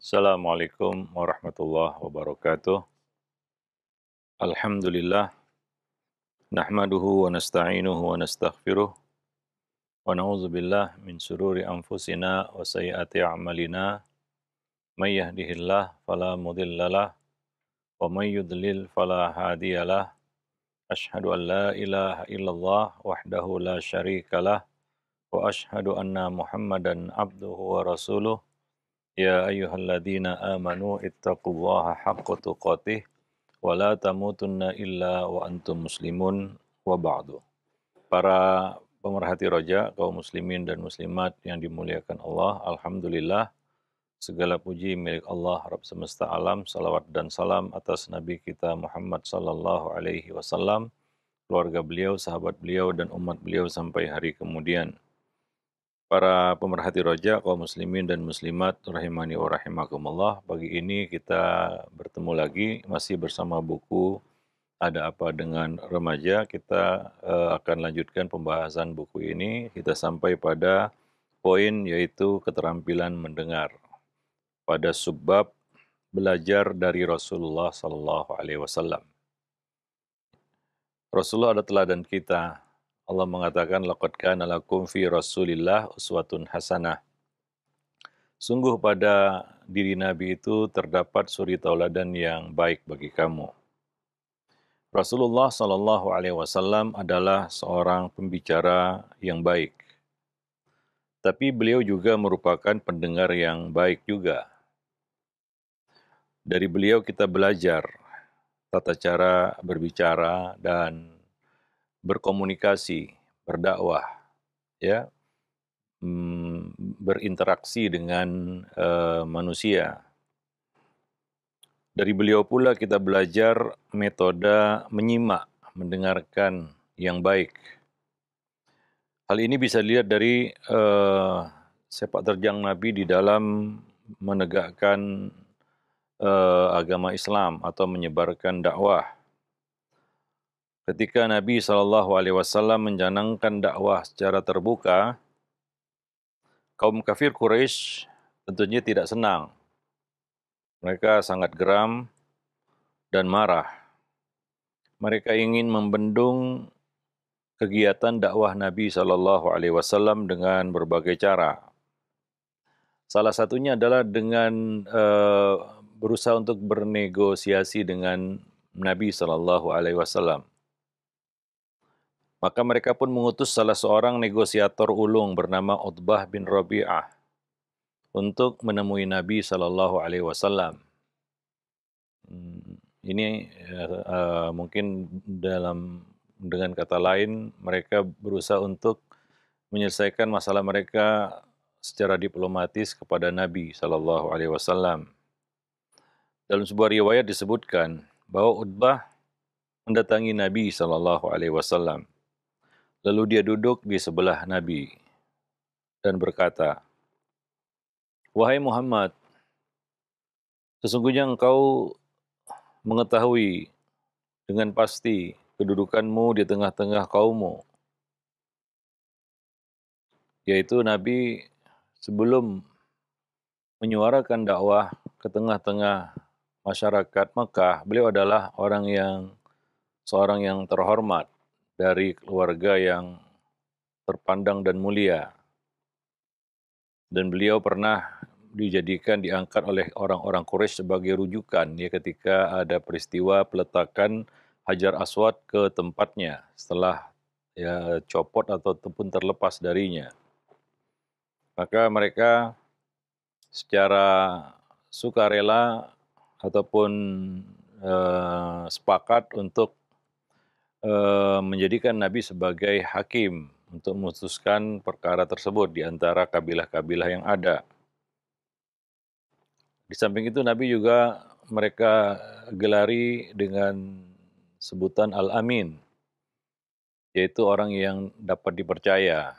Assalamualaikum warahmatullahi wabarakatuh. Alhamdulillah. Nahmaduhu wa nasta'inuhu wa nastaghfiruh. Wa na'udzu billah min sururi anfusina wa sayyiati a'malina. May yahdihillah fala mudhillalah wa may yudlil fala hadiyalah. Ashhadu an la ilaha illallah wahdahu la syarikalah wa ashhadu anna Muhammadan abduhu wa rasuluh يا أيها الذين آمنوا اتقوا الله حق تقاته ولا تموتن إلا وأنتم مسلمون وبعد Para pemerhati roja, kaum muslimin dan muslimat yang dimuliakan Allah, Alhamdulillah, segala puji milik Allah, Rabb semesta alam, salawat dan salam atas Nabi kita Muhammad Sallallahu Alaihi Wasallam, keluarga beliau, sahabat beliau, dan umat beliau sampai hari kemudian. Para pemerhati roja, kaum muslimin dan muslimat, rahimani wa rahimakumullah. Pagi ini kita bertemu lagi, masih bersama buku Ada Apa Dengan Remaja. Kita uh, akan lanjutkan pembahasan buku ini. Kita sampai pada poin yaitu keterampilan mendengar. Pada sebab belajar dari Rasulullah Sallallahu Alaihi Wasallam. Rasulullah adalah teladan kita Allah mengatakan laqad kana lakum fi rasulillah uswatun hasanah. Sungguh pada diri Nabi itu terdapat suri tauladan yang baik bagi kamu. Rasulullah Shallallahu Alaihi Wasallam adalah seorang pembicara yang baik, tapi beliau juga merupakan pendengar yang baik juga. Dari beliau kita belajar tata cara berbicara dan berkomunikasi, berdakwah, ya, mmm, berinteraksi dengan uh, manusia. Dari beliau pula kita belajar metode menyimak, mendengarkan yang baik. Hal ini bisa dilihat dari uh, sepak terjang Nabi di dalam menegakkan uh, agama Islam atau menyebarkan dakwah ketika Nabi Shallallahu Alaihi Wasallam menjanangkan dakwah secara terbuka, kaum kafir Quraisy tentunya tidak senang. Mereka sangat geram dan marah. Mereka ingin membendung kegiatan dakwah Nabi Shallallahu Alaihi Wasallam dengan berbagai cara. Salah satunya adalah dengan uh, berusaha untuk bernegosiasi dengan Nabi Shallallahu Alaihi Wasallam. Maka mereka pun mengutus salah seorang negosiator ulung bernama Utbah bin Rabi'ah untuk menemui Nabi Shallallahu Alaihi Wasallam. Hmm, ini uh, uh, mungkin dalam dengan kata lain mereka berusaha untuk menyelesaikan masalah mereka secara diplomatis kepada Nabi Shallallahu Alaihi Wasallam. Dalam sebuah riwayat disebutkan bahwa Utbah mendatangi Nabi Shallallahu Alaihi Wasallam Lalu dia duduk di sebelah Nabi dan berkata, Wahai Muhammad, sesungguhnya engkau mengetahui dengan pasti kedudukanmu di tengah-tengah kaummu. Yaitu Nabi sebelum menyuarakan dakwah ke tengah-tengah masyarakat Mekah, beliau adalah orang yang seorang yang terhormat dari keluarga yang terpandang dan mulia. Dan beliau pernah dijadikan diangkat oleh orang-orang Quraisy sebagai rujukan ya ketika ada peristiwa peletakan Hajar Aswad ke tempatnya setelah ya copot ataupun terlepas darinya. Maka mereka secara sukarela ataupun eh, sepakat untuk Eh, menjadikan Nabi sebagai hakim untuk memutuskan perkara tersebut di antara kabilah-kabilah yang ada. Di samping itu Nabi juga mereka gelari dengan sebutan Al-Amin, yaitu orang yang dapat dipercaya.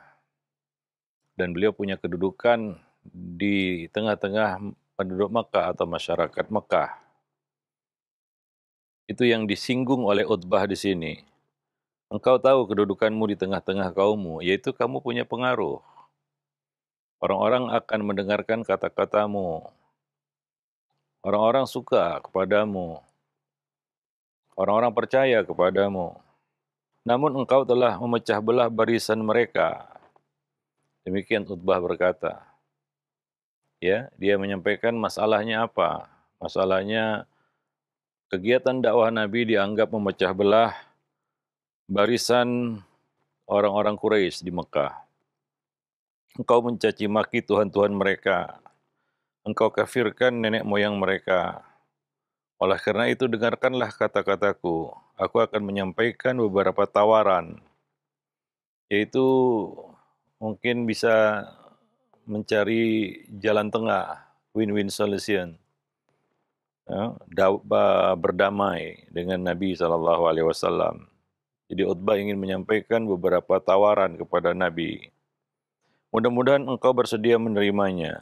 Dan beliau punya kedudukan di tengah-tengah penduduk Mekah atau masyarakat Mekah. Itu yang disinggung oleh Utbah di sini. Engkau tahu kedudukanmu di tengah-tengah kaummu, yaitu kamu punya pengaruh. Orang-orang akan mendengarkan kata-katamu. Orang-orang suka kepadamu. Orang-orang percaya kepadamu. Namun engkau telah memecah belah barisan mereka. Demikian Utbah berkata. Ya, dia menyampaikan masalahnya apa? Masalahnya kegiatan dakwah Nabi dianggap memecah belah barisan orang-orang Quraisy di Mekah. Engkau mencaci maki tuhan-tuhan mereka. Engkau kafirkan nenek moyang mereka. Oleh karena itu dengarkanlah kata-kataku. Aku akan menyampaikan beberapa tawaran. Yaitu mungkin bisa mencari jalan tengah, win-win solution. Ya, berdamai dengan Nabi Shallallahu Alaihi Wasallam. Jadi Utbah ingin menyampaikan beberapa tawaran kepada Nabi. Mudah-mudahan engkau bersedia menerimanya.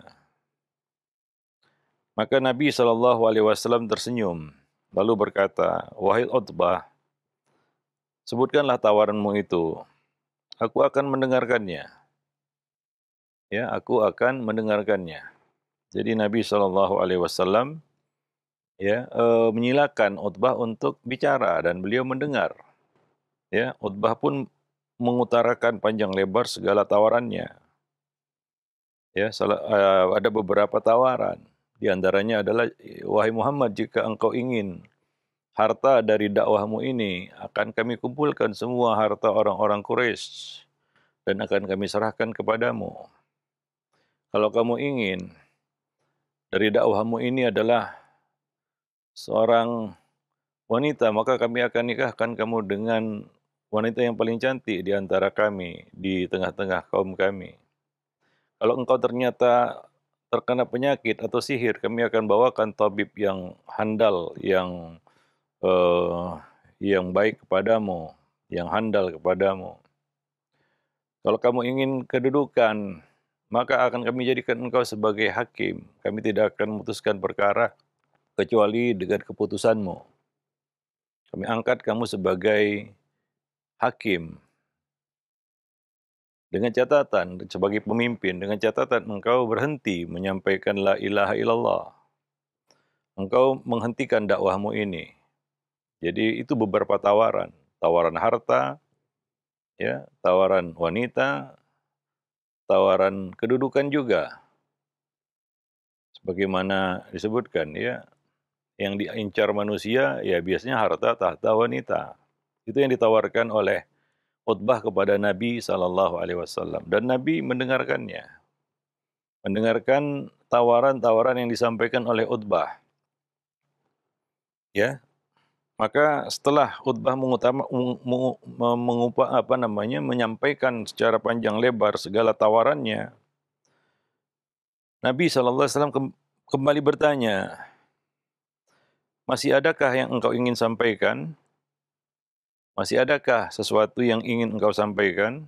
Maka Nabi saw tersenyum, lalu berkata, Wahai Utbah, sebutkanlah tawaranmu itu. Aku akan mendengarkannya. Ya, aku akan mendengarkannya. Jadi Nabi Shallallahu Alaihi Wasallam ya e, menyilakan Utbah untuk bicara dan beliau mendengar. Ya, Utbah pun mengutarakan panjang lebar segala tawarannya. Ya, salah, eh, ada beberapa tawaran. Di antaranya adalah wahai Muhammad jika engkau ingin harta dari dakwahmu ini akan kami kumpulkan semua harta orang-orang Quraisy dan akan kami serahkan kepadamu. Kalau kamu ingin dari dakwahmu ini adalah seorang wanita, maka kami akan nikahkan kamu dengan wanita yang paling cantik di antara kami, di tengah-tengah kaum kami. Kalau engkau ternyata terkena penyakit atau sihir, kami akan bawakan tabib yang handal, yang uh, yang baik kepadamu, yang handal kepadamu. Kalau kamu ingin kedudukan, maka akan kami jadikan engkau sebagai hakim. Kami tidak akan memutuskan perkara kecuali dengan keputusanmu. Kami angkat kamu sebagai hakim. Dengan catatan sebagai pemimpin, dengan catatan engkau berhenti menyampaikan la ilaha illallah. Engkau menghentikan dakwahmu ini. Jadi itu beberapa tawaran, tawaran harta, ya, tawaran wanita, tawaran kedudukan juga. Sebagaimana disebutkan ya, yang diincar manusia ya biasanya harta, tahta, wanita. Itu yang ditawarkan oleh khutbah kepada Nabi Shallallahu Alaihi Wasallam dan Nabi mendengarkannya, mendengarkan tawaran-tawaran yang disampaikan oleh Utbah. Ya, maka setelah Utbah mengutama, mengupa apa namanya menyampaikan secara panjang lebar segala tawarannya, Nabi Shallallahu Alaihi Wasallam kembali bertanya, masih adakah yang engkau ingin sampaikan? Masih adakah sesuatu yang ingin engkau sampaikan?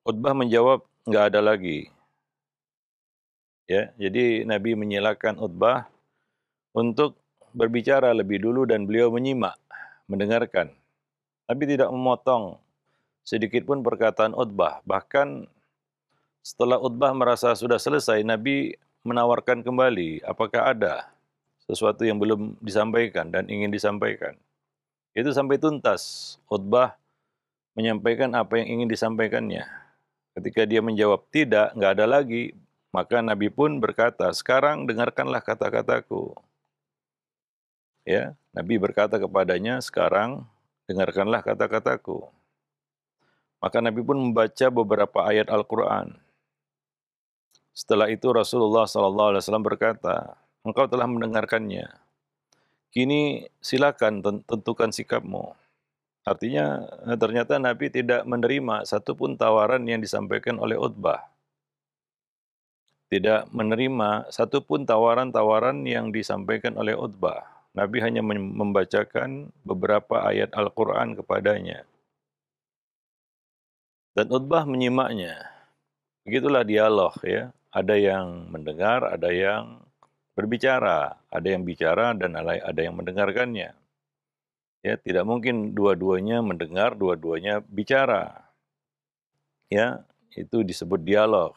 Utbah menjawab, nggak ada lagi. Ya, jadi Nabi menyilakan Utbah untuk berbicara lebih dulu dan beliau menyimak, mendengarkan. Nabi tidak memotong sedikit pun perkataan Utbah. Bahkan setelah Utbah merasa sudah selesai, Nabi menawarkan kembali apakah ada sesuatu yang belum disampaikan dan ingin disampaikan. Itu sampai tuntas. Khutbah menyampaikan apa yang ingin disampaikannya. Ketika dia menjawab tidak, nggak ada lagi. Maka Nabi pun berkata, sekarang dengarkanlah kata-kataku. Ya, Nabi berkata kepadanya, sekarang dengarkanlah kata-kataku. Maka Nabi pun membaca beberapa ayat Al-Quran. Setelah itu Rasulullah SAW berkata, engkau telah mendengarkannya. Kini silakan tentukan sikapmu. Artinya eh, ternyata Nabi tidak menerima satupun tawaran yang disampaikan oleh Utbah. Tidak menerima satupun tawaran-tawaran yang disampaikan oleh Utbah. Nabi hanya membacakan beberapa ayat Al-Quran kepadanya. Dan Utbah menyimaknya. Begitulah dialog ya. Ada yang mendengar, ada yang berbicara, ada yang bicara dan ada yang mendengarkannya. Ya, tidak mungkin dua-duanya mendengar, dua-duanya bicara. Ya, itu disebut dialog.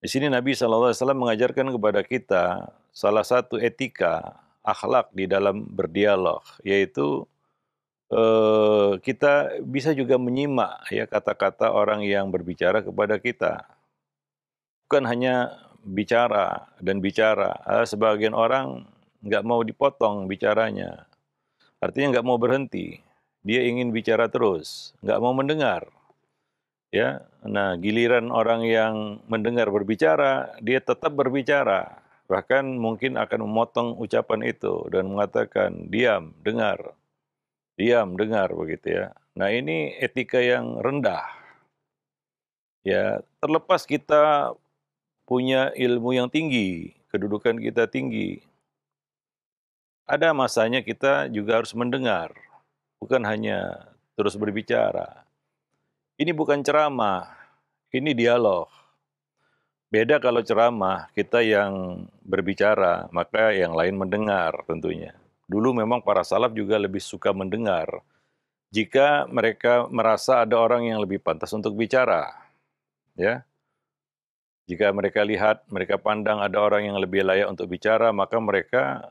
Di sini Nabi SAW mengajarkan kepada kita salah satu etika, akhlak di dalam berdialog, yaitu eh, kita bisa juga menyimak ya kata-kata orang yang berbicara kepada kita. Bukan hanya bicara dan bicara. Eh, sebagian orang nggak mau dipotong bicaranya. Artinya nggak mau berhenti. Dia ingin bicara terus, nggak mau mendengar. Ya, nah giliran orang yang mendengar berbicara, dia tetap berbicara. Bahkan mungkin akan memotong ucapan itu dan mengatakan diam, dengar. Diam, dengar begitu ya. Nah, ini etika yang rendah. Ya, terlepas kita punya ilmu yang tinggi, kedudukan kita tinggi. Ada masanya kita juga harus mendengar, bukan hanya terus berbicara. Ini bukan ceramah, ini dialog. Beda kalau ceramah, kita yang berbicara, maka yang lain mendengar tentunya. Dulu memang para salaf juga lebih suka mendengar jika mereka merasa ada orang yang lebih pantas untuk bicara. Ya. Jika mereka lihat, mereka pandang ada orang yang lebih layak untuk bicara, maka mereka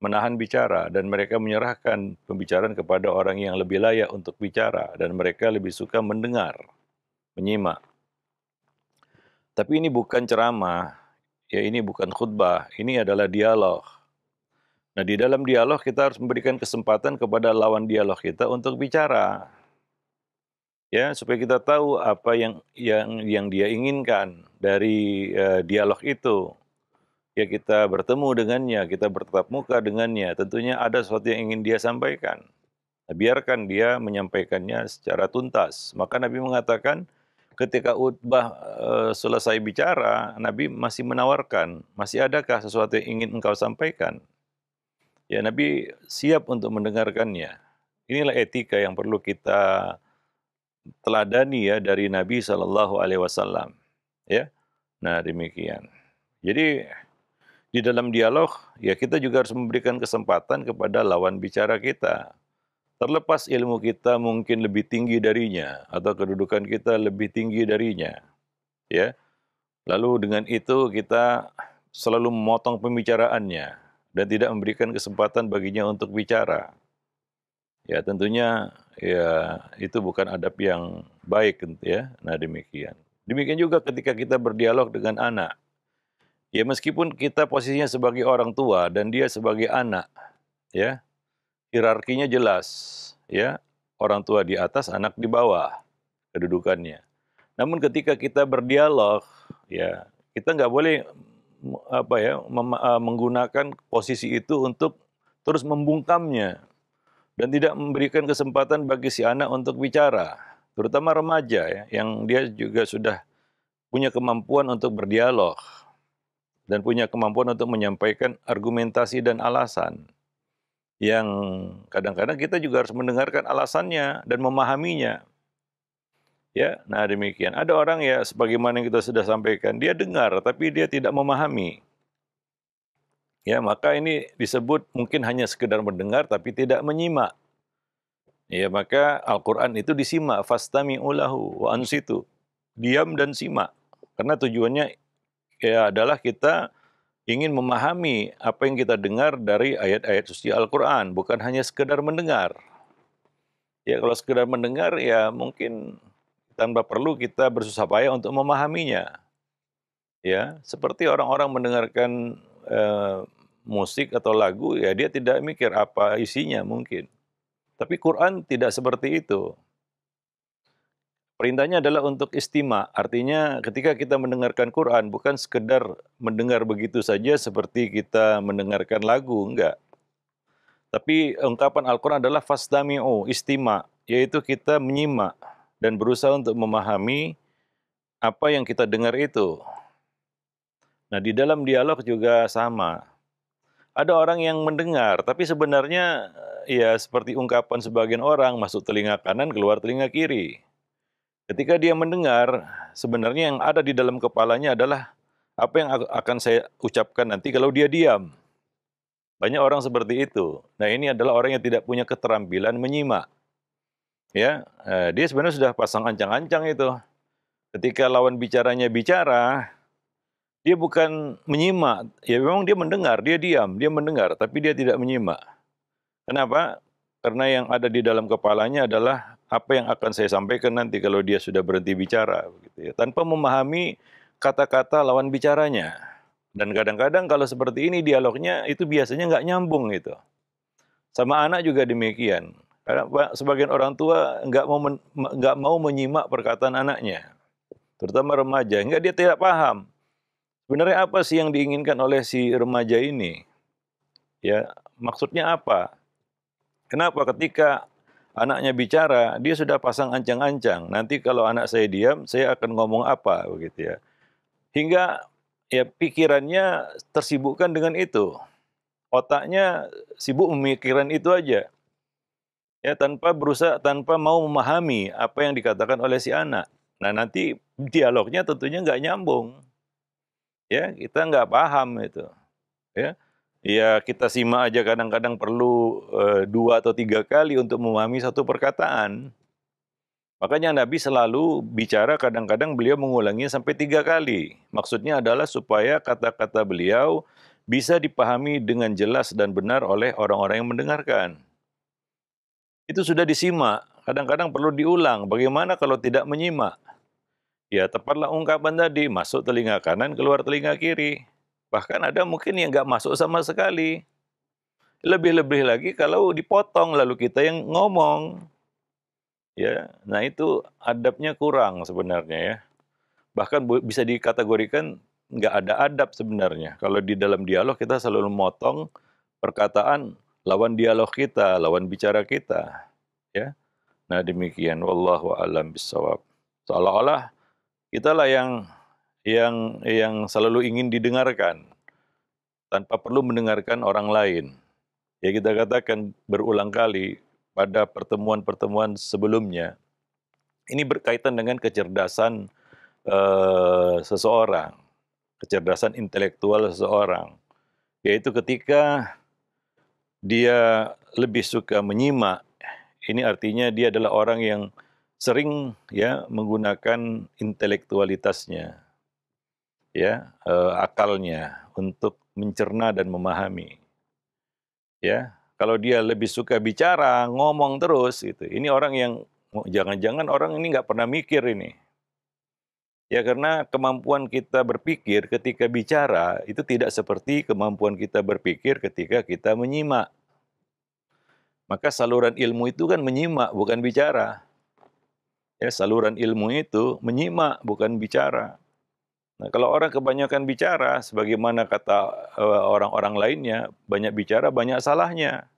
menahan bicara dan mereka menyerahkan pembicaraan kepada orang yang lebih layak untuk bicara dan mereka lebih suka mendengar, menyimak. Tapi ini bukan ceramah, ya ini bukan khutbah, ini adalah dialog. Nah, di dalam dialog kita harus memberikan kesempatan kepada lawan dialog kita untuk bicara ya supaya kita tahu apa yang yang yang dia inginkan dari uh, dialog itu ya kita bertemu dengannya kita bertatap muka dengannya tentunya ada sesuatu yang ingin dia sampaikan nah, biarkan dia menyampaikannya secara tuntas maka Nabi mengatakan ketika Utbah uh, selesai bicara Nabi masih menawarkan masih adakah sesuatu yang ingin engkau sampaikan ya Nabi siap untuk mendengarkannya inilah etika yang perlu kita teladani ya dari Nabi Shallallahu Alaihi Wasallam. Ya, nah demikian. Jadi di dalam dialog ya kita juga harus memberikan kesempatan kepada lawan bicara kita. Terlepas ilmu kita mungkin lebih tinggi darinya atau kedudukan kita lebih tinggi darinya. Ya. Lalu dengan itu kita selalu memotong pembicaraannya dan tidak memberikan kesempatan baginya untuk bicara. Ya, tentunya ya itu bukan adab yang baik ya. Nah demikian. Demikian juga ketika kita berdialog dengan anak. Ya meskipun kita posisinya sebagai orang tua dan dia sebagai anak, ya hierarkinya jelas, ya orang tua di atas, anak di bawah kedudukannya. Namun ketika kita berdialog, ya kita nggak boleh apa ya eh, menggunakan posisi itu untuk terus membungkamnya dan tidak memberikan kesempatan bagi si anak untuk bicara, terutama remaja ya, yang dia juga sudah punya kemampuan untuk berdialog dan punya kemampuan untuk menyampaikan argumentasi dan alasan yang kadang-kadang kita juga harus mendengarkan alasannya dan memahaminya. Ya, nah demikian. Ada orang ya sebagaimana yang kita sudah sampaikan, dia dengar tapi dia tidak memahami ya maka ini disebut mungkin hanya sekedar mendengar tapi tidak menyimak. Ya maka Al-Quran itu disimak fastami ulahu wa ansitu diam dan simak karena tujuannya ya adalah kita ingin memahami apa yang kita dengar dari ayat-ayat suci Al-Quran, bukan hanya sekedar mendengar. Ya kalau sekedar mendengar ya mungkin tanpa perlu kita bersusah payah untuk memahaminya. Ya, seperti orang-orang mendengarkan eh, musik atau lagu ya dia tidak mikir apa isinya mungkin. Tapi Quran tidak seperti itu. Perintahnya adalah untuk istima, artinya ketika kita mendengarkan Quran bukan sekedar mendengar begitu saja seperti kita mendengarkan lagu, enggak. Tapi ungkapan Al-Quran adalah fasdami'u, istima, yaitu kita menyimak dan berusaha untuk memahami apa yang kita dengar itu. Nah, di dalam dialog juga sama. Ada orang yang mendengar, tapi sebenarnya eh, ya seperti ungkapan sebagian orang, masuk telinga kanan, keluar telinga kiri. Ketika dia mendengar, sebenarnya yang ada di dalam kepalanya adalah apa yang akan saya ucapkan nanti kalau dia diam. Banyak orang seperti itu. Nah, ini adalah orang yang tidak punya keterampilan menyimak. Ya, eh, dia sebenarnya sudah pasang ancang-ancang itu. Ketika lawan bicaranya bicara, dia bukan menyimak. Ya memang dia mendengar, dia diam, dia mendengar, tapi dia tidak menyimak. Kenapa? Karena yang ada di dalam kepalanya adalah apa yang akan saya sampaikan nanti kalau dia sudah berhenti bicara, begitu ya. Tanpa memahami kata-kata lawan bicaranya. Dan kadang-kadang kalau seperti ini dialognya itu biasanya nggak nyambung gitu. Sama anak juga demikian. Karena sebagian orang tua nggak mau nggak mau menyimak perkataan anaknya, terutama remaja, nggak dia tidak paham. Sebenarnya apa sih yang diinginkan oleh si remaja ini? Ya, maksudnya apa? Kenapa ketika anaknya bicara, dia sudah pasang ancang-ancang. Nanti kalau anak saya diam, saya akan ngomong apa begitu ya. Hingga ya pikirannya tersibukkan dengan itu. Otaknya sibuk memikirkan itu aja. Ya, tanpa berusaha tanpa mau memahami apa yang dikatakan oleh si anak. Nah, nanti dialognya tentunya nggak nyambung ya kita nggak paham itu ya ya kita simak aja kadang-kadang perlu e, dua atau tiga kali untuk memahami satu perkataan makanya Nabi selalu bicara kadang-kadang beliau mengulanginya sampai tiga kali maksudnya adalah supaya kata-kata beliau bisa dipahami dengan jelas dan benar oleh orang-orang yang mendengarkan itu sudah disimak kadang-kadang perlu diulang bagaimana kalau tidak menyimak Ya tepatlah ungkapan tadi, masuk telinga kanan, keluar telinga kiri. Bahkan ada mungkin yang nggak masuk sama sekali. Lebih-lebih lagi kalau dipotong lalu kita yang ngomong. Ya, nah itu adabnya kurang sebenarnya ya. Bahkan bisa dikategorikan nggak ada adab sebenarnya. Kalau di dalam dialog kita selalu memotong perkataan lawan dialog kita, lawan bicara kita. Ya, nah demikian. Wallahu'alam bisawab. Seolah-olah kitalah yang yang yang selalu ingin didengarkan tanpa perlu mendengarkan orang lain. Ya kita katakan berulang kali pada pertemuan-pertemuan sebelumnya. Ini berkaitan dengan kecerdasan eh, seseorang, kecerdasan intelektual seseorang, yaitu ketika dia lebih suka menyimak. Ini artinya dia adalah orang yang sering ya menggunakan intelektualitasnya ya e, akalnya untuk mencerna dan memahami ya kalau dia lebih suka bicara ngomong terus itu ini orang yang oh, jangan-jangan orang ini nggak pernah mikir ini ya karena kemampuan kita berpikir ketika bicara itu tidak seperti kemampuan kita berpikir ketika kita menyimak maka saluran ilmu itu kan menyimak bukan bicara ya, saluran ilmu itu menyimak bukan bicara. Nah, kalau orang kebanyakan bicara, sebagaimana kata eh, orang-orang uh, lainnya, banyak bicara banyak salahnya.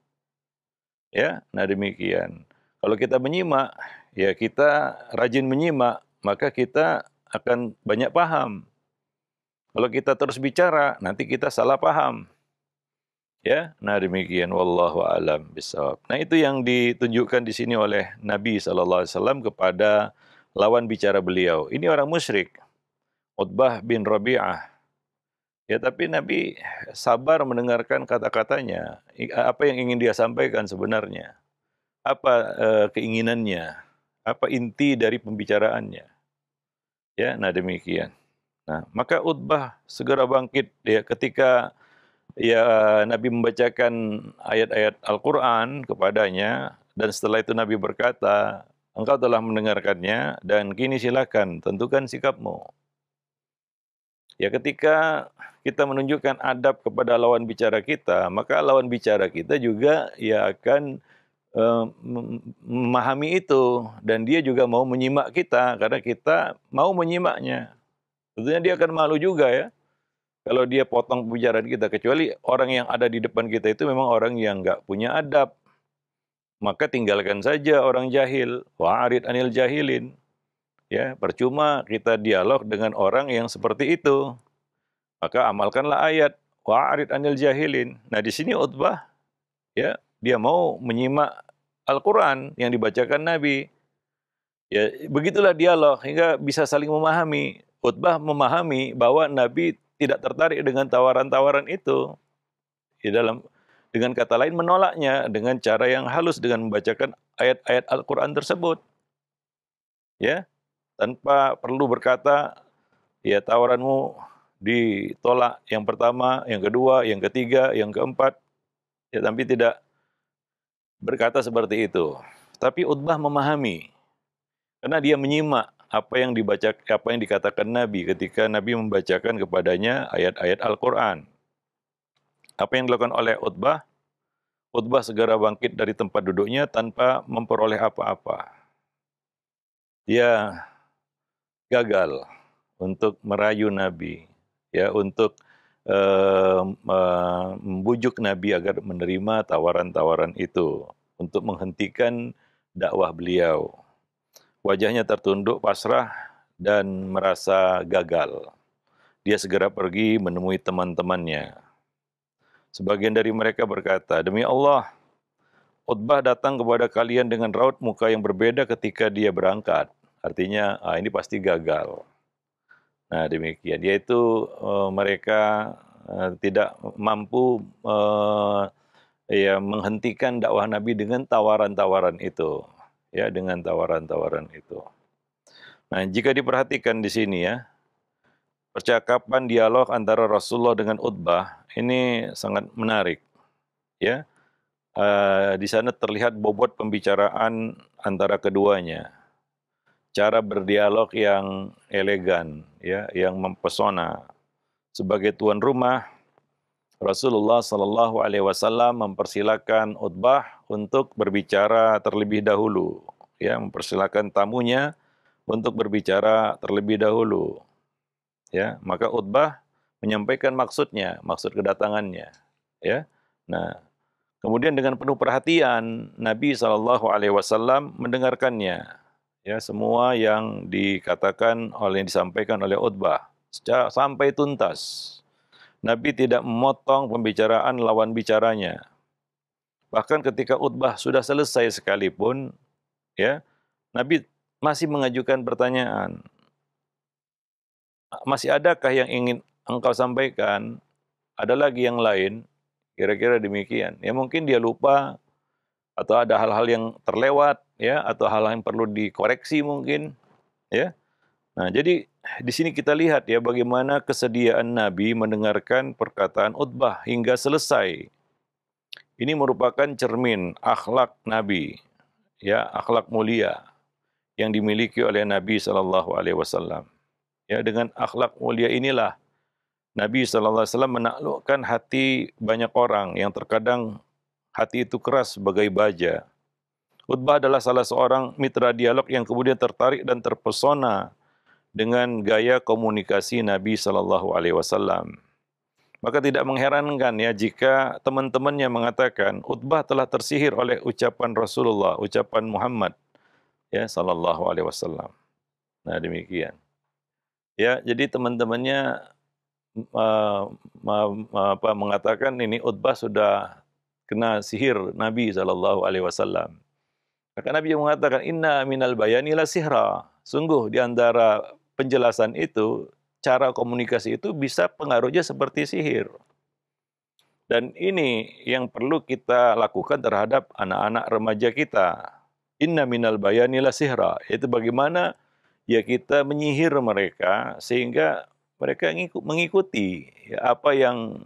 Ya, nah demikian. Kalau kita menyimak, ya kita rajin menyimak, maka kita akan banyak paham. Kalau kita terus bicara, nanti kita salah paham. Ya, nah demikian wallahu alam bisawab. Nah, itu yang ditunjukkan di sini oleh Nabi saw kepada lawan bicara beliau. Ini orang musyrik. Utbah bin Rabi'ah. Ya, tapi Nabi sabar mendengarkan kata-katanya. Apa yang ingin dia sampaikan sebenarnya? Apa uh, keinginannya? Apa inti dari pembicaraannya? Ya, nah demikian. Nah, maka Utbah segera bangkit ya ketika ya Nabi membacakan ayat-ayat Al-Quran kepadanya dan setelah itu Nabi berkata, engkau telah mendengarkannya dan kini silakan tentukan sikapmu. Ya ketika kita menunjukkan adab kepada lawan bicara kita, maka lawan bicara kita juga ya akan e, memahami itu dan dia juga mau menyimak kita karena kita mau menyimaknya. Tentunya dia akan malu juga ya kalau dia potong pembicaraan kita kecuali orang yang ada di depan kita itu memang orang yang nggak punya adab maka tinggalkan saja orang jahil wa'arid anil jahilin ya percuma kita dialog dengan orang yang seperti itu maka amalkanlah ayat wa'arid anil jahilin nah di sini utbah ya dia mau menyimak Al-Quran yang dibacakan Nabi ya begitulah dialog hingga bisa saling memahami Utbah memahami bahwa Nabi tidak tertarik dengan tawaran-tawaran itu. Di dalam dengan kata lain menolaknya dengan cara yang halus dengan membacakan ayat-ayat Al-Qur'an tersebut. Ya, tanpa perlu berkata ya tawaranmu ditolak yang pertama, yang kedua, yang ketiga, yang keempat. Ya, tapi tidak berkata seperti itu. Tapi Utbah memahami karena dia menyimak apa yang dibaca apa yang dikatakan Nabi ketika Nabi membacakan kepadanya ayat-ayat Al-Qur'an. Apa yang dilakukan oleh Utbah? Utbah segera bangkit dari tempat duduknya tanpa memperoleh apa-apa. Dia gagal untuk merayu Nabi, ya untuk uh, uh, membujuk Nabi agar menerima tawaran-tawaran itu untuk menghentikan dakwah beliau. Wajahnya tertunduk pasrah dan merasa gagal. Dia segera pergi menemui teman-temannya. Sebagian dari mereka berkata, Demi Allah, Utbah datang kepada kalian dengan raut muka yang berbeda ketika dia berangkat. Artinya, ah, ini pasti gagal. Nah, demikian. Yaitu uh, mereka uh, tidak mampu uh, ya menghentikan dakwah Nabi dengan tawaran-tawaran itu ya dengan tawaran-tawaran itu. Nah, jika diperhatikan di sini ya, percakapan dialog antara Rasulullah dengan Utbah ini sangat menarik. Ya. E, di sana terlihat bobot pembicaraan antara keduanya. Cara berdialog yang elegan, ya, yang mempesona. Sebagai tuan rumah, Rasulullah Shallallahu Alaihi Wasallam mempersilakan Utbah untuk berbicara terlebih dahulu. Ya, mempersilahkan tamunya untuk berbicara terlebih dahulu. Ya, maka Utbah menyampaikan maksudnya, maksud kedatangannya. Ya, nah kemudian dengan penuh perhatian Nabi Shallallahu Alaihi Wasallam mendengarkannya. Ya, semua yang dikatakan oleh yang disampaikan oleh Utbah sampai tuntas. Nabi tidak memotong pembicaraan lawan bicaranya. Bahkan ketika utbah sudah selesai sekalipun, ya, Nabi masih mengajukan pertanyaan. Masih adakah yang ingin engkau sampaikan? Ada lagi yang lain? Kira-kira demikian. Ya mungkin dia lupa atau ada hal-hal yang terlewat ya atau hal, hal yang perlu dikoreksi mungkin ya. Nah, jadi di sini kita lihat ya bagaimana kesediaan Nabi mendengarkan perkataan Utbah hingga selesai ini merupakan cermin akhlak Nabi, ya akhlak mulia yang dimiliki oleh Nabi Shallallahu Alaihi Wasallam. Ya dengan akhlak mulia inilah Nabi Shallallahu Alaihi Wasallam menaklukkan hati banyak orang yang terkadang hati itu keras sebagai baja. Utbah adalah salah seorang mitra dialog yang kemudian tertarik dan terpesona dengan gaya komunikasi Nabi Shallallahu Alaihi Wasallam. Maka tidak mengherankan ya jika teman-temannya mengatakan Utbah telah tersihir oleh ucapan Rasulullah, ucapan Muhammad ya sallallahu alaihi wasallam. Nah, demikian. Ya, jadi teman-temannya apa mengatakan ini Utbah sudah kena sihir Nabi sallallahu alaihi wasallam. Maka Nabi mengatakan inna minal bayani la sihra. Sungguh di antara penjelasan itu cara komunikasi itu bisa pengaruhnya seperti sihir. Dan ini yang perlu kita lakukan terhadap anak-anak remaja kita. Inna minal bayanilah sihra. Itu bagaimana ya kita menyihir mereka sehingga mereka mengikuti ya apa yang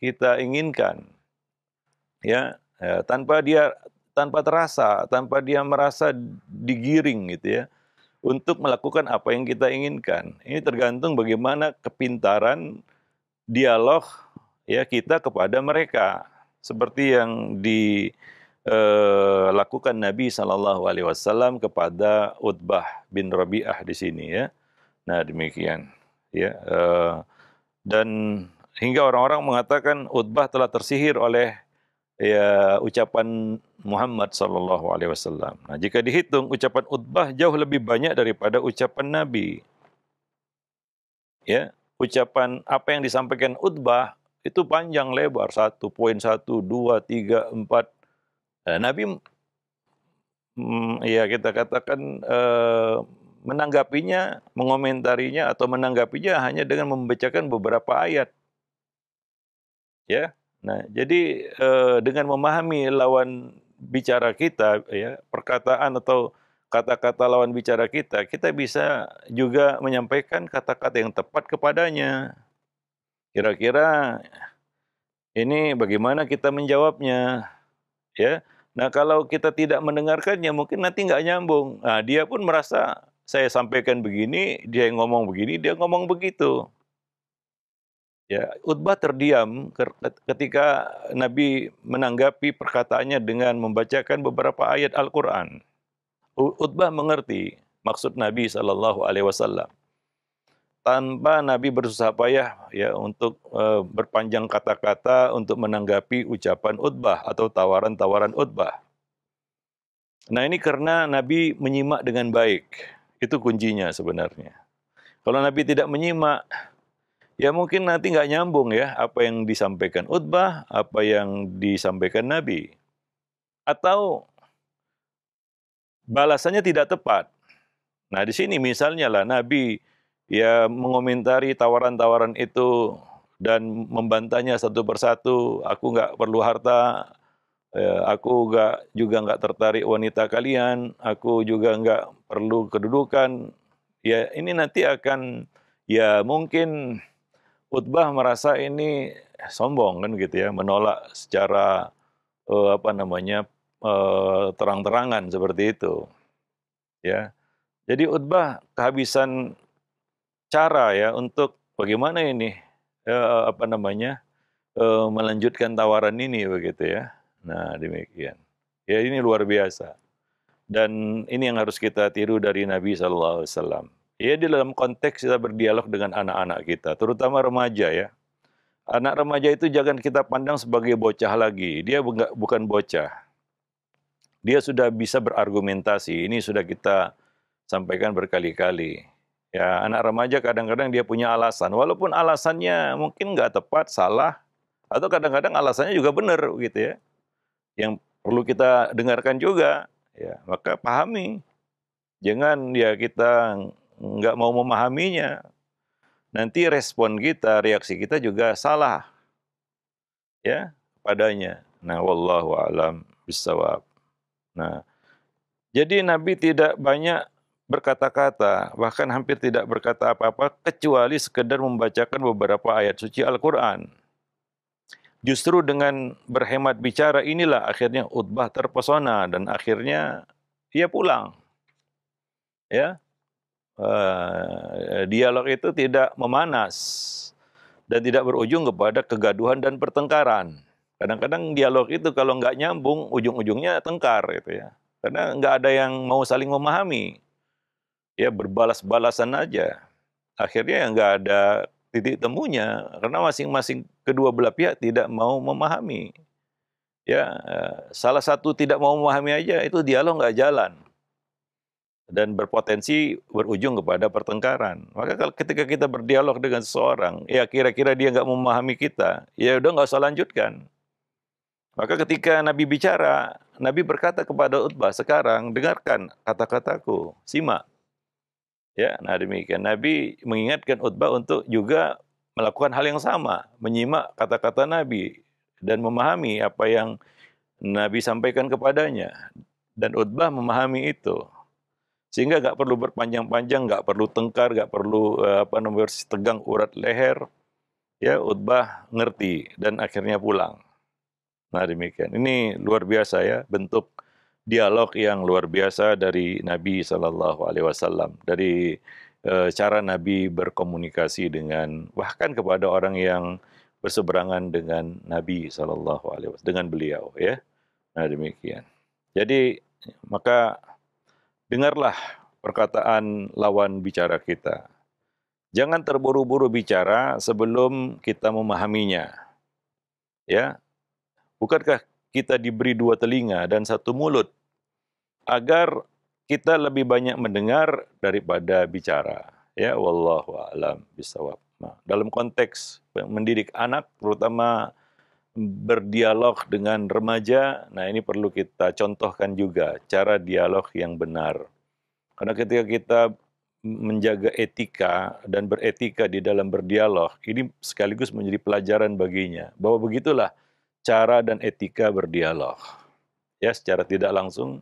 kita inginkan. ya eh, tanpa dia tanpa terasa, tanpa dia merasa digiring gitu ya untuk melakukan apa yang kita inginkan. Ini tergantung bagaimana kepintaran dialog ya kita kepada mereka. Seperti yang dilakukan eh, Nabi Shallallahu Alaihi Wasallam kepada Utbah bin Rabi'ah di sini ya. Nah demikian ya eh, dan hingga orang-orang mengatakan Utbah telah tersihir oleh ya ucapan Muhammad sallallahu alaihi wasallam. Nah, jika dihitung ucapan Utbah jauh lebih banyak daripada ucapan Nabi. Ya, ucapan apa yang disampaikan Utbah itu panjang lebar satu poin satu dua tiga empat. Nah, Nabi hmm, ya kita katakan eh, menanggapinya, mengomentarinya atau menanggapinya hanya dengan membacakan beberapa ayat. Ya, Nah, jadi eh, dengan memahami lawan bicara kita, ya perkataan atau kata-kata lawan bicara kita, kita bisa juga menyampaikan kata-kata yang tepat kepadanya. Kira-kira ini bagaimana kita menjawabnya, ya? Nah, kalau kita tidak mendengarkannya, mungkin nanti nggak nyambung. Nah, dia pun merasa saya sampaikan begini, dia yang ngomong begini, dia ngomong begitu. Ya, Utbah terdiam ketika Nabi menanggapi perkataannya dengan membacakan beberapa ayat Al-Qur'an. Utbah mengerti maksud Nabi Shallallahu alaihi wasallam. Tanpa Nabi bersusah payah ya untuk uh, berpanjang kata-kata untuk menanggapi ucapan Utbah atau tawaran-tawaran Utbah. Nah, ini karena Nabi menyimak dengan baik. Itu kuncinya sebenarnya. Kalau Nabi tidak menyimak, Ya mungkin nanti nggak nyambung ya apa yang disampaikan Utbah, apa yang disampaikan Nabi. Atau balasannya tidak tepat. Nah di sini misalnya lah Nabi ya mengomentari tawaran-tawaran itu dan membantahnya satu persatu. Aku nggak perlu harta, ya, aku nggak juga nggak tertarik wanita kalian, aku juga nggak perlu kedudukan. Ya ini nanti akan ya mungkin Utbah merasa ini sombong kan gitu ya, menolak secara uh, apa namanya uh, terang-terangan seperti itu. Ya. Jadi Utbah kehabisan cara ya untuk bagaimana ini uh, apa namanya uh, melanjutkan tawaran ini begitu ya. Nah, demikian. Ya ini luar biasa. Dan ini yang harus kita tiru dari Nabi sallallahu alaihi wasallam. Ya di dalam konteks kita berdialog dengan anak-anak kita, terutama remaja ya. Anak remaja itu jangan kita pandang sebagai bocah lagi. Dia bukan bocah. Dia sudah bisa berargumentasi. Ini sudah kita sampaikan berkali-kali. Ya, anak remaja kadang-kadang dia punya alasan. Walaupun alasannya mungkin nggak tepat, salah, atau kadang-kadang alasannya juga benar gitu ya. Yang perlu kita dengarkan juga. Ya, maka pahami. Jangan ya kita nggak mau memahaminya, nanti respon kita, reaksi kita juga salah. Ya, padanya. Nah, wallahu alam bisawab. Nah, jadi Nabi tidak banyak berkata-kata, bahkan hampir tidak berkata apa-apa kecuali sekedar membacakan beberapa ayat suci Al-Qur'an. Justru dengan berhemat bicara inilah akhirnya Utbah terpesona dan akhirnya dia pulang. Ya, Eh, eh, dialog itu tidak memanas dan tidak berujung kepada kegaduhan dan pertengkaran. Kadang-kadang dialog itu kalau nggak nyambung, ujung-ujungnya tengkar gitu ya. Karena nggak ada yang mau saling memahami. Ya berbalas-balasan aja. Akhirnya ya nggak ada titik temunya karena masing-masing kedua belah pihak tidak mau memahami. Ya, eh, salah satu tidak mau memahami aja itu dialog nggak jalan dan berpotensi berujung kepada pertengkaran. Maka kalau ketika kita berdialog dengan seseorang, ya kira-kira dia nggak memahami kita, ya udah nggak usah lanjutkan. Maka ketika Nabi bicara, Nabi berkata kepada Utbah, sekarang dengarkan kata-kataku, simak. Ya, nah demikian. Nabi mengingatkan Utbah untuk juga melakukan hal yang sama, menyimak kata-kata Nabi dan memahami apa yang Nabi sampaikan kepadanya. Dan Utbah memahami itu sehingga nggak perlu berpanjang-panjang, nggak perlu tengkar, nggak perlu uh, apa namanya tegang urat leher. Ya, Utbah ngerti dan akhirnya pulang. Nah, demikian. Ini luar biasa ya bentuk dialog yang luar biasa dari Nabi Shallallahu alaihi wasallam, dari uh, cara Nabi berkomunikasi dengan bahkan kepada orang yang berseberangan dengan Nabi Shallallahu alaihi wasallam, dengan beliau ya. Nah, demikian. Jadi maka Dengarlah perkataan lawan bicara kita. Jangan terburu-buru bicara sebelum kita memahaminya. Ya. Bukankah kita diberi dua telinga dan satu mulut agar kita lebih banyak mendengar daripada bicara. Ya, wallahu a'lam bisawab. Nah, dalam konteks mendidik anak terutama berdialog dengan remaja, nah ini perlu kita contohkan juga cara dialog yang benar. Karena ketika kita menjaga etika dan beretika di dalam berdialog, ini sekaligus menjadi pelajaran baginya bahwa begitulah cara dan etika berdialog. Ya, secara tidak langsung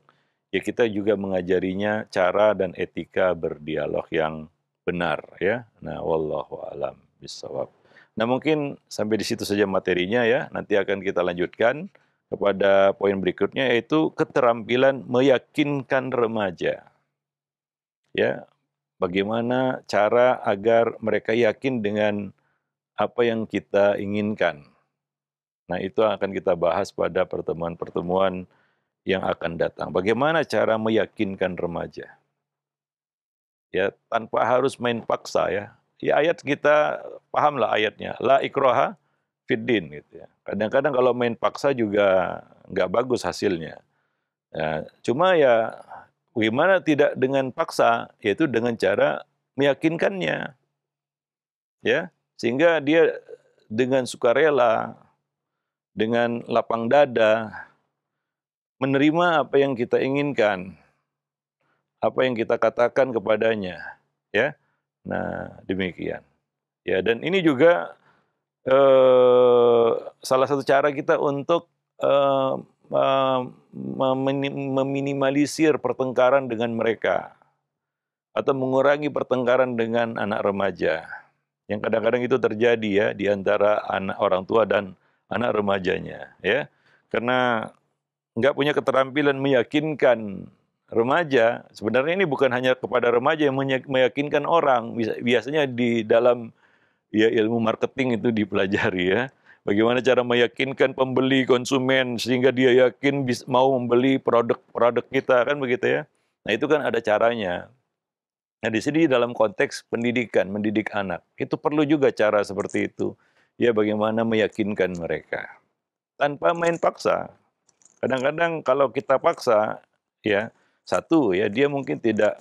ya kita juga mengajarinya cara dan etika berdialog yang benar ya. Nah, wallahu alam bisawab. Nah mungkin sampai di situ saja materinya ya. Nanti akan kita lanjutkan kepada poin berikutnya yaitu keterampilan meyakinkan remaja. Ya, bagaimana cara agar mereka yakin dengan apa yang kita inginkan. Nah, itu akan kita bahas pada pertemuan-pertemuan yang akan datang. Bagaimana cara meyakinkan remaja? Ya, tanpa harus main paksa ya di ayat kita pahamlah ayatnya la ikroha fiddin gitu ya. Kadang-kadang kalau main paksa juga nggak bagus hasilnya. Ya, cuma ya gimana tidak dengan paksa yaitu dengan cara meyakinkannya. Ya, sehingga dia dengan sukarela dengan lapang dada menerima apa yang kita inginkan, apa yang kita katakan kepadanya, ya. Nah, demikian. Ya, dan ini juga eh, salah satu cara kita untuk eh, meminimalisir pertengkaran dengan mereka atau mengurangi pertengkaran dengan anak remaja yang kadang-kadang itu terjadi ya di antara anak orang tua dan anak remajanya ya karena nggak punya keterampilan meyakinkan remaja, sebenarnya ini bukan hanya kepada remaja yang meyakinkan orang. Biasanya di dalam ya ilmu marketing itu dipelajari ya. Bagaimana cara meyakinkan pembeli konsumen sehingga dia yakin mau membeli produk-produk kita kan begitu ya. Nah, itu kan ada caranya. Nah, di sini dalam konteks pendidikan, mendidik anak, itu perlu juga cara seperti itu. Ya bagaimana meyakinkan mereka tanpa main paksa. Kadang-kadang kalau kita paksa ya satu, ya dia mungkin tidak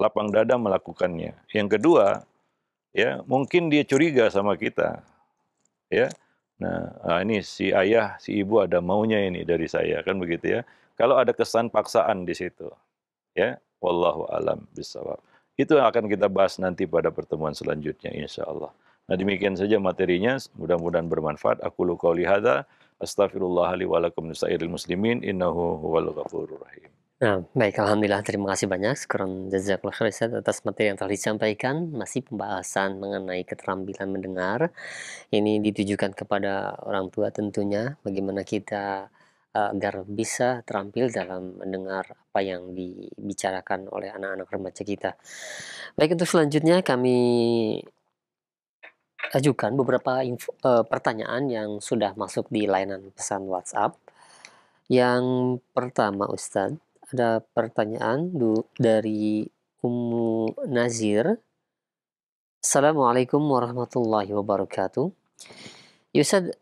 lapang dada melakukannya. Yang kedua, ya mungkin dia curiga sama kita. Ya. Nah, ah, ini si ayah, si ibu ada maunya ini dari saya kan begitu ya. Kalau ada kesan paksaan di situ. Ya, wallahu alam bisawab. Itu yang akan kita bahas nanti pada pertemuan selanjutnya insya Allah. Nah demikian saja materinya, mudah-mudahan bermanfaat. Aku luka lihada, astagfirullahaladzim wa muslimin innahu huwal rahim. Nah, baik, Alhamdulillah terima kasih banyak Sekurang Jazakallah Khair atas materi yang telah disampaikan Masih pembahasan mengenai keterampilan mendengar Ini ditujukan kepada orang tua tentunya Bagaimana kita e, agar bisa terampil dalam mendengar apa yang dibicarakan oleh anak-anak remaja kita Baik, untuk selanjutnya kami ajukan beberapa info, uh, pertanyaan yang sudah masuk di layanan pesan WhatsApp yang pertama Ustadz ada pertanyaan dari Ummu Nazir. Assalamualaikum warahmatullahi wabarakatuh. Yusad,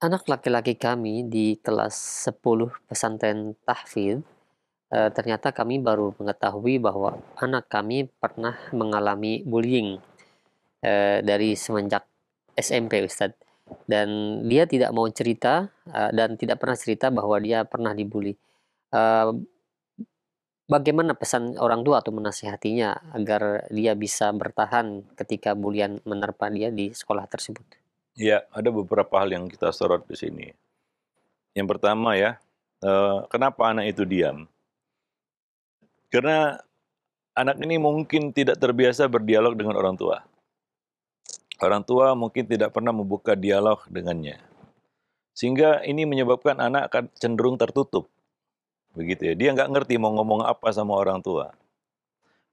anak laki-laki kami di kelas 10 pesantren tahfidz e, ternyata kami baru mengetahui bahwa anak kami pernah mengalami bullying e, dari semenjak SMP Ustadz dan dia tidak mau cerita e, dan tidak pernah cerita bahwa dia pernah dibully e, bagaimana pesan orang tua atau menasihatinya agar dia bisa bertahan ketika bulian menerpa dia di sekolah tersebut? Ya, ada beberapa hal yang kita sorot di sini. Yang pertama ya, eh, kenapa anak itu diam? Karena anak ini mungkin tidak terbiasa berdialog dengan orang tua. Orang tua mungkin tidak pernah membuka dialog dengannya. Sehingga ini menyebabkan anak akan cenderung tertutup Begitu ya. Dia nggak ngerti mau ngomong apa sama orang tua.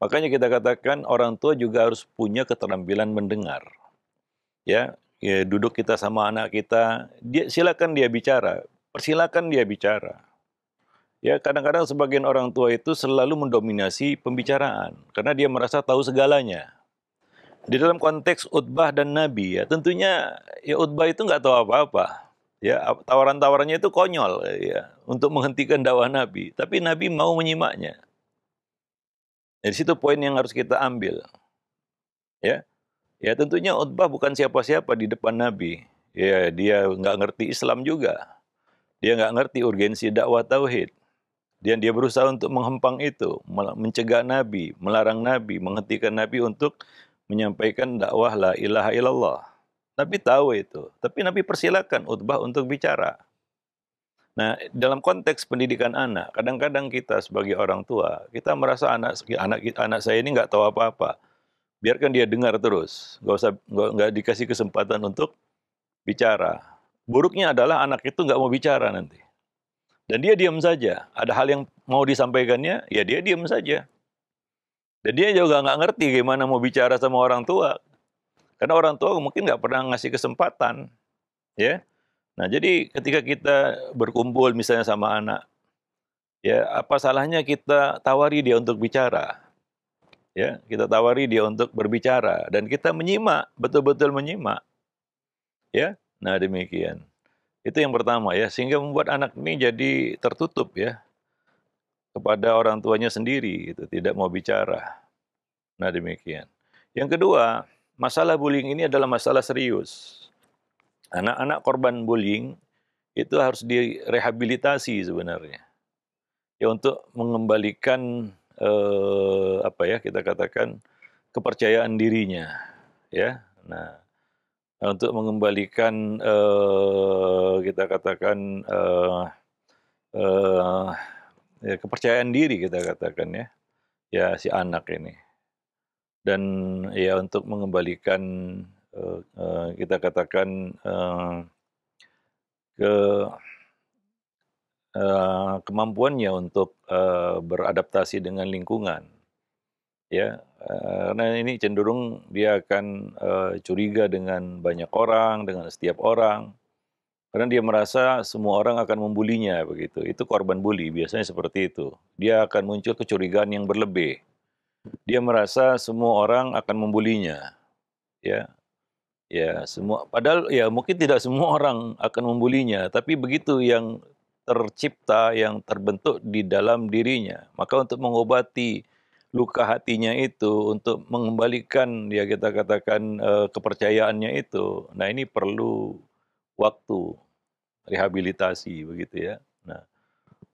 Makanya kita katakan orang tua juga harus punya keterampilan mendengar. Ya, ya duduk kita sama anak kita, dia silakan dia bicara, persilakan dia bicara. Ya, kadang-kadang sebagian orang tua itu selalu mendominasi pembicaraan karena dia merasa tahu segalanya. Di dalam konteks utbah dan nabi ya, tentunya ya utbah itu nggak tahu apa-apa. Ya, tawaran-tawarannya itu konyol ya, untuk menghentikan dakwah Nabi, tapi Nabi mau menyimaknya. Nah, Dari situ poin yang harus kita ambil. Ya. Ya tentunya Utbah bukan siapa-siapa di depan Nabi. Ya, dia nggak ngerti Islam juga. Dia nggak ngerti urgensi dakwah tauhid. Dan dia berusaha untuk menghempang itu, mencegah Nabi, melarang Nabi, menghentikan Nabi untuk menyampaikan dakwah la ilaha illallah. Nabi tahu itu. Tapi Nabi persilakan Utbah untuk bicara. Nah, dalam konteks pendidikan anak, kadang-kadang kita sebagai orang tua, kita merasa anak anak anak saya ini nggak tahu apa-apa. Biarkan dia dengar terus, nggak usah nggak dikasih kesempatan untuk bicara. Buruknya adalah anak itu nggak mau bicara nanti. Dan dia diam saja. Ada hal yang mau disampaikannya, ya dia diam saja. Dan dia juga nggak ngerti gimana mau bicara sama orang tua. Karena orang tua mungkin nggak pernah ngasih kesempatan, ya. Nah, jadi ketika kita berkumpul misalnya sama anak, ya apa salahnya kita tawari dia untuk bicara, ya kita tawari dia untuk berbicara dan kita menyimak, betul-betul menyimak, ya. Nah demikian. Itu yang pertama ya, sehingga membuat anak ini jadi tertutup ya kepada orang tuanya sendiri, itu tidak mau bicara. Nah demikian. Yang kedua, masalah bullying ini adalah masalah serius. Anak-anak korban bullying itu harus direhabilitasi sebenarnya. Ya untuk mengembalikan eh, apa ya kita katakan kepercayaan dirinya, ya. Nah, untuk mengembalikan eh, kita katakan eh, eh, ya, kepercayaan diri kita katakan ya, ya si anak ini dan ya untuk mengembalikan uh, uh, kita katakan uh, ke uh, kemampuannya untuk uh, beradaptasi dengan lingkungan ya uh, karena ini cenderung dia akan uh, curiga dengan banyak orang dengan setiap orang karena dia merasa semua orang akan membulinya begitu itu korban bully biasanya seperti itu dia akan muncul kecurigaan yang berlebih dia merasa semua orang akan membulinya. Ya. Ya, semua padahal ya mungkin tidak semua orang akan membulinya, tapi begitu yang tercipta yang terbentuk di dalam dirinya, maka untuk mengobati luka hatinya itu untuk mengembalikan ya kita katakan eh, kepercayaannya itu. Nah, ini perlu waktu rehabilitasi begitu ya. Nah,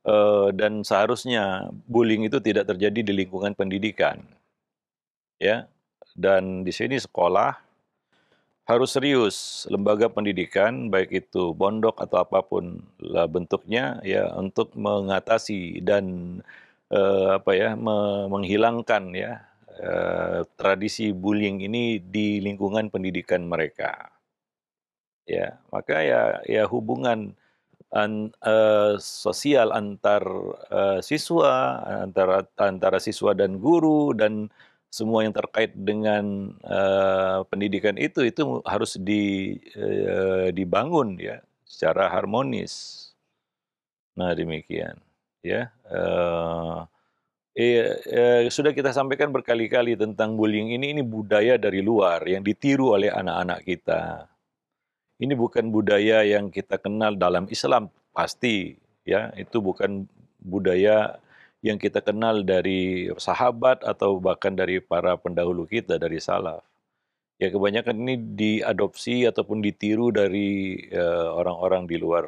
Eh, dan seharusnya bullying itu tidak terjadi di lingkungan pendidikan. Ya. Dan di sini sekolah harus serius lembaga pendidikan baik itu pondok atau apapun lah bentuknya ya untuk mengatasi dan eh, apa ya me menghilangkan ya eh, tradisi bullying ini di lingkungan pendidikan mereka. Ya, maka ya ya hubungan an, uh, sosial antar uh, siswa, antara antara siswa dan guru dan semua yang terkait dengan uh, pendidikan itu itu harus di, uh, dibangun ya secara harmonis. Nah demikian ya. Uh, eh, iya, eh, sudah kita sampaikan berkali-kali tentang bullying ini ini budaya dari luar yang ditiru oleh anak-anak kita. Ini bukan budaya yang kita kenal dalam Islam pasti ya itu bukan budaya yang kita kenal dari sahabat atau bahkan dari para pendahulu kita dari salaf. Ya kebanyakan ini diadopsi ataupun ditiru dari eh, orang-orang uh, di luar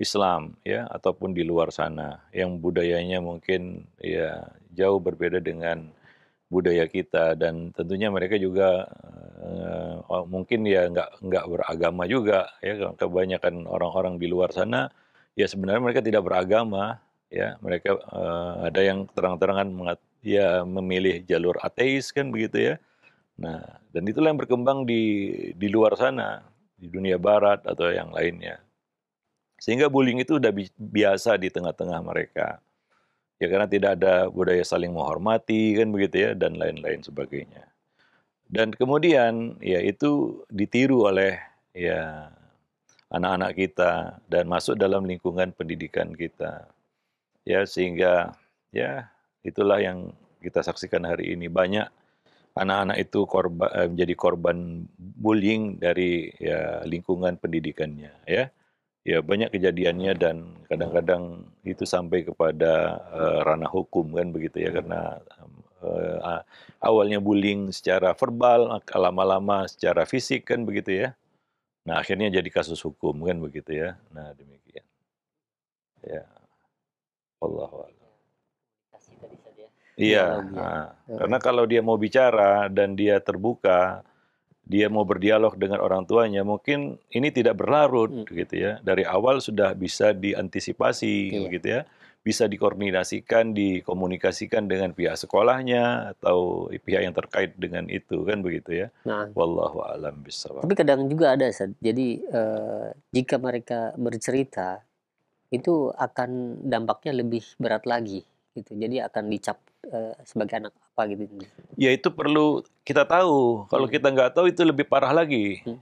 Islam ya ataupun di luar sana yang budayanya mungkin ya jauh berbeda dengan budaya kita dan tentunya mereka juga uh, mungkin ya nggak nggak beragama juga ya kebanyakan orang-orang di luar sana ya sebenarnya mereka tidak beragama ya mereka uh, ada yang terang-terangan mengat- ya memilih jalur ateis kan begitu ya nah dan itulah yang berkembang di di luar sana di dunia barat atau yang lainnya sehingga bullying itu sudah bi biasa di tengah-tengah mereka ya karena tidak ada budaya saling menghormati kan begitu ya dan lain-lain sebagainya dan kemudian ya itu ditiru oleh ya anak-anak kita dan masuk dalam lingkungan pendidikan kita ya sehingga ya itulah yang kita saksikan hari ini banyak anak-anak itu korban eh, menjadi korban bullying dari ya lingkungan pendidikannya ya ya banyak kejadiannya dan kadang-kadang itu sampai kepada uh, ranah hukum kan begitu ya karena uh, awalnya bullying secara verbal lama-lama secara fisik kan begitu ya nah akhirnya jadi kasus hukum kan begitu ya nah demikian ya Allah Iya, nah, karena kalau dia mau bicara dan dia terbuka, dia mau berdialog dengan orang tuanya, mungkin ini tidak berlarut hmm. gitu ya. Dari awal sudah bisa diantisipasi okay. Iya. gitu ya. Bisa dikoordinasikan, dikomunikasikan dengan pihak sekolahnya atau pihak yang terkait dengan itu kan begitu ya. Nah, wallahu alam bisa. Tapi kadang juga ada Sad. Jadi eh, jika mereka bercerita itu akan dampaknya lebih berat lagi gitu. Jadi akan dicap Eh, sebagai anak apa gitu, gitu? Ya itu perlu kita tahu. Kalau hmm. kita nggak tahu itu lebih parah lagi. Hmm.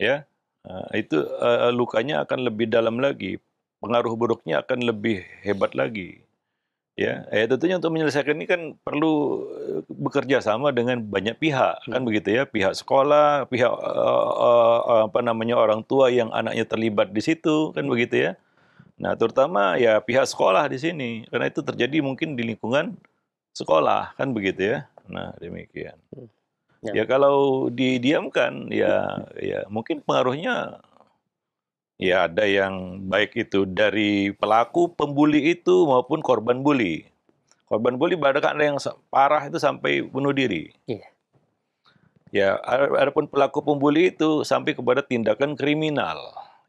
Ya, eh, itu uh, lukanya akan lebih dalam lagi. Pengaruh buruknya akan lebih hebat lagi. Ya, eh, tentunya untuk menyelesaikan ini kan perlu bekerja sama dengan banyak pihak, hmm. kan begitu ya, pihak sekolah, pihak uh, uh, apa namanya orang tua yang anaknya terlibat di situ, kan hmm. begitu ya Nah, terutama ya pihak sekolah di sini, karena itu terjadi mungkin di lingkungan sekolah, kan begitu ya. Nah, demikian. Ya, ya kalau didiamkan, ya, ya mungkin pengaruhnya ya ada yang baik itu dari pelaku pembuli itu maupun korban bully. Korban bully bahkan ada yang parah itu sampai bunuh diri. Iya. ya Ya, adapun pelaku pembuli itu sampai kepada tindakan kriminal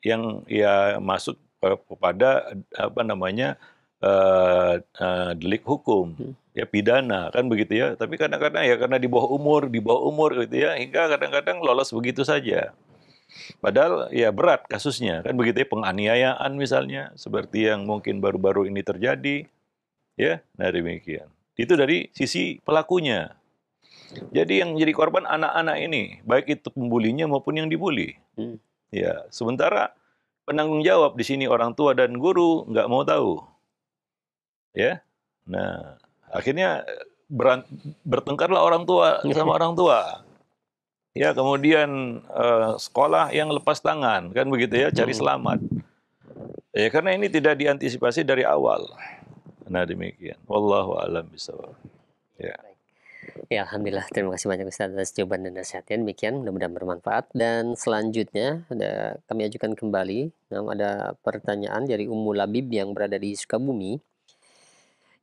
yang ya masuk Eh, kepada eh, apa namanya uh, uh, delik hukum hmm. ya pidana kan begitu ya tapi kadang-kadang ya karena di bawah umur di bawah umur gitu ya hingga kadang-kadang lolos begitu saja Padahal ya berat kasusnya kan begitu ya penganiayaan misalnya seperti yang mungkin baru-baru ini terjadi ya nah demikian itu dari sisi pelakunya jadi yang jadi korban anak-anak ini baik itu pembulinya maupun yang dibully hmm. ya sementara penanggung jawab di sini orang tua dan guru nggak mau tahu. Ya. Nah, akhirnya berant, bertengkarlah orang tua sama orang tua. Ya, kemudian uh, sekolah yang lepas tangan kan begitu ya, cari hmm. selamat. Ya, karena ini tidak diantisipasi dari awal. Nah, demikian. Wallahu a'lam bishawab. Ya. Ya, Alhamdulillah. Terima kasih banyak Ustaz atas jawaban dan nasihatnya. Demikian, mudah-mudahan bermanfaat. Dan selanjutnya, ada, kami ajukan kembali. Nah, ada pertanyaan dari Ummu Labib yang berada di Sukabumi.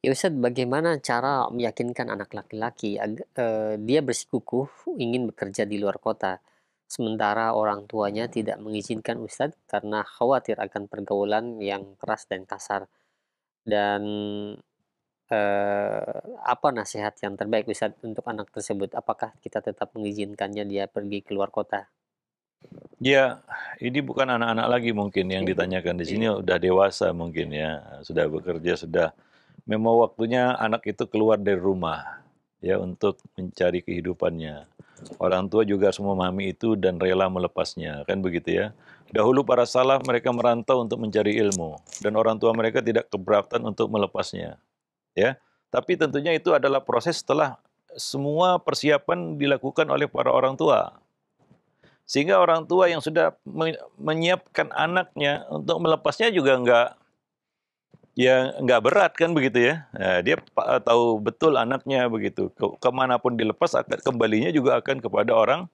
Ya Ustaz, bagaimana cara meyakinkan anak laki-laki uh, dia bersikukuh ingin bekerja di luar kota? Sementara orang tuanya tidak mengizinkan Ustadz karena khawatir akan pergaulan yang keras dan kasar. Dan eh, apa nasihat yang terbaik bisa untuk anak tersebut? Apakah kita tetap mengizinkannya dia pergi keluar kota? Ya, ini bukan anak-anak lagi mungkin yang iya. ditanyakan di iya. sini udah dewasa mungkin ya, sudah bekerja sudah. Memang waktunya anak itu keluar dari rumah ya untuk mencari kehidupannya. Orang tua juga semua memahami itu dan rela melepasnya, kan begitu ya. Dahulu para salah mereka merantau untuk mencari ilmu dan orang tua mereka tidak keberatan untuk melepasnya ya. Tapi tentunya itu adalah proses setelah semua persiapan dilakukan oleh para orang tua. Sehingga orang tua yang sudah menyiapkan anaknya untuk melepasnya juga enggak ya nggak berat kan begitu ya. Nah, dia tahu betul anaknya begitu. kemanapun dilepas akan kembalinya juga akan kepada orang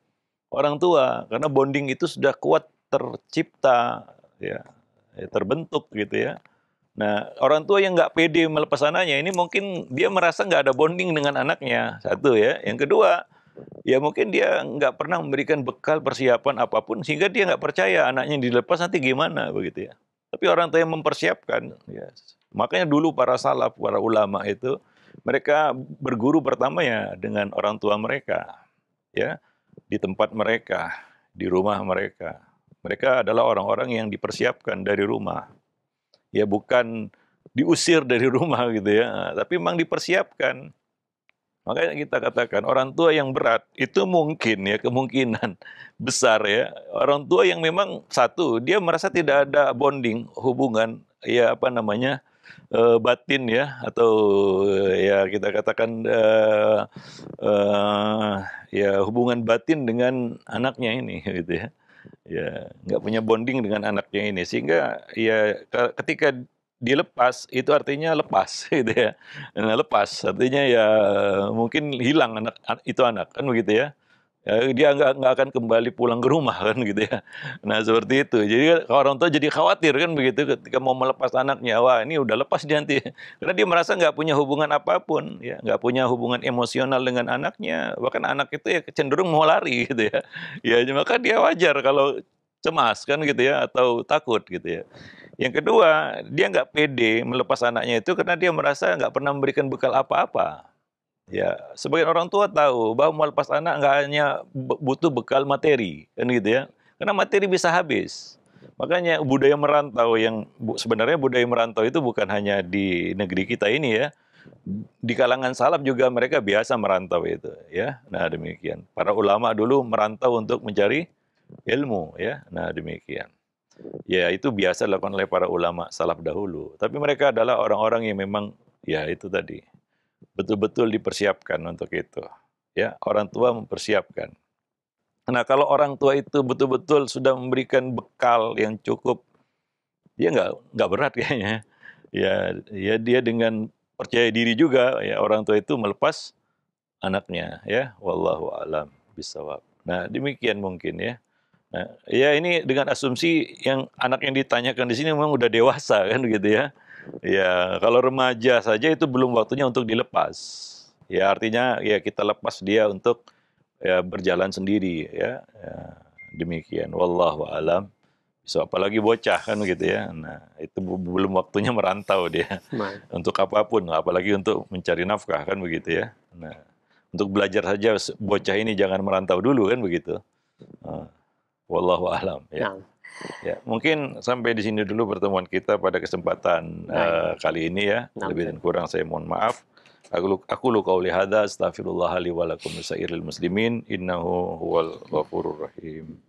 orang tua karena bonding itu sudah kuat tercipta ya, ya terbentuk gitu ya Nah, orang tua yang nggak pede melepas anaknya ini mungkin dia merasa nggak ada bonding dengan anaknya. Satu ya. Yang kedua, ya mungkin dia nggak pernah memberikan bekal persiapan apapun sehingga dia nggak percaya anaknya dilepas nanti gimana begitu ya. Tapi orang tua yang mempersiapkan, ya. makanya dulu para salaf, para ulama itu mereka berguru pertama ya dengan orang tua mereka, ya di tempat mereka, di rumah mereka. Mereka adalah orang-orang yang dipersiapkan dari rumah ya bukan diusir dari rumah gitu ya, tapi memang dipersiapkan. Makanya kita katakan orang tua yang berat itu mungkin ya kemungkinan besar ya orang tua yang memang satu dia merasa tidak ada bonding hubungan ya apa namanya eh, batin ya atau eh, ya kita katakan uh, uh, ya hubungan batin dengan anaknya ini gitu ya ya nggak punya bonding dengan anaknya ini sehingga ya ketika dilepas itu artinya lepas gitu ya. Nah, lepas artinya ya mungkin hilang anak itu anak kan begitu ya. Ya, dia nggak nggak akan kembali pulang ke rumah kan gitu ya. Nah seperti itu. Jadi orang tua jadi khawatir kan begitu ketika mau melepas anaknya. Wah ini udah lepas dia nanti. Karena dia merasa nggak punya hubungan apapun, ya nggak punya hubungan emosional dengan anaknya. Bahkan anak itu ya cenderung mau lari gitu ya. Ya maka dia wajar kalau cemas kan gitu ya atau takut gitu ya. Yang kedua dia nggak pede melepas anaknya itu karena dia merasa nggak pernah memberikan bekal apa-apa Ya, sebagian orang tua tahu bahwa melepas anak nggak hanya butuh bekal materi, kan gitu ya. Karena materi bisa habis. Makanya budaya merantau yang sebenarnya budaya merantau itu bukan hanya di negeri kita ini ya. Di kalangan salaf juga mereka biasa merantau itu, ya. Nah, demikian. Para ulama dulu merantau untuk mencari ilmu, ya. Nah, demikian. Ya, itu biasa dilakukan oleh para ulama salaf dahulu. Tapi mereka adalah orang-orang yang memang ya itu tadi betul-betul dipersiapkan untuk itu. Ya, orang tua mempersiapkan. Nah, kalau orang tua itu betul-betul sudah memberikan bekal yang cukup, dia nggak nggak berat kayaknya. Ya, ya dia dengan percaya diri juga ya orang tua itu melepas anaknya ya wallahu alam bisawab. Nah, demikian mungkin ya. Nah, ya ini dengan asumsi yang anak yang ditanyakan di sini memang udah dewasa kan gitu ya. Ya, kalau remaja saja itu belum waktunya untuk dilepas. Ya, artinya ya kita lepas dia untuk ya berjalan sendiri ya. ya demikian. Wallahu alam. So, apalagi bocah kan gitu ya. Nah, itu belum waktunya merantau dia. Man. Nah. Untuk apapun, apalagi untuk mencari nafkah kan begitu ya. Nah, untuk belajar saja bocah ini jangan merantau dulu kan begitu. Nah, wallahu alam ya. Nah. Ya, mungkin sampai di sini dulu pertemuan kita pada kesempatan uh, kali ini ya. Nah. Lebih dan kurang saya mohon maaf. Aku luka oleh qauli Astagfirullahaladzim. muslimin innahu huwal ghafurur rahim.